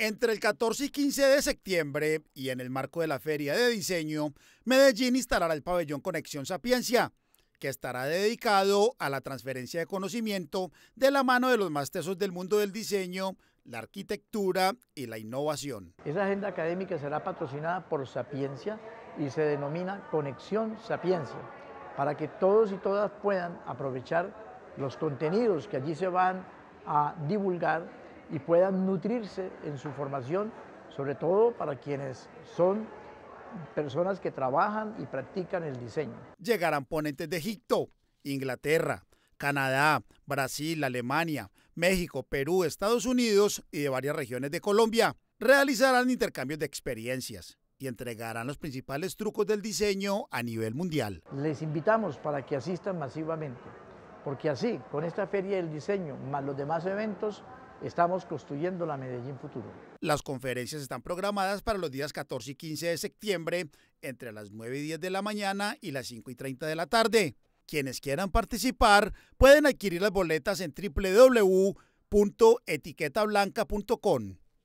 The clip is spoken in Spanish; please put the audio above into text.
Entre el 14 y 15 de septiembre y en el marco de la Feria de Diseño, Medellín instalará el pabellón Conexión Sapiencia, que estará dedicado a la transferencia de conocimiento de la mano de los más tesos del mundo del diseño, la arquitectura y la innovación. Esa agenda académica será patrocinada por Sapiencia y se denomina Conexión Sapiencia, para que todos y todas puedan aprovechar los contenidos que allí se van a divulgar y puedan nutrirse en su formación, sobre todo para quienes son personas que trabajan y practican el diseño. Llegarán ponentes de Egipto, Inglaterra, Canadá, Brasil, Alemania, México, Perú, Estados Unidos y de varias regiones de Colombia. Realizarán intercambios de experiencias y entregarán los principales trucos del diseño a nivel mundial. Les invitamos para que asistan masivamente, porque así, con esta feria del diseño, más los demás eventos, Estamos construyendo la Medellín futuro. Las conferencias están programadas para los días 14 y 15 de septiembre, entre las 9 y 10 de la mañana y las 5 y 30 de la tarde. Quienes quieran participar pueden adquirir las boletas en www.etiquetablanca.com.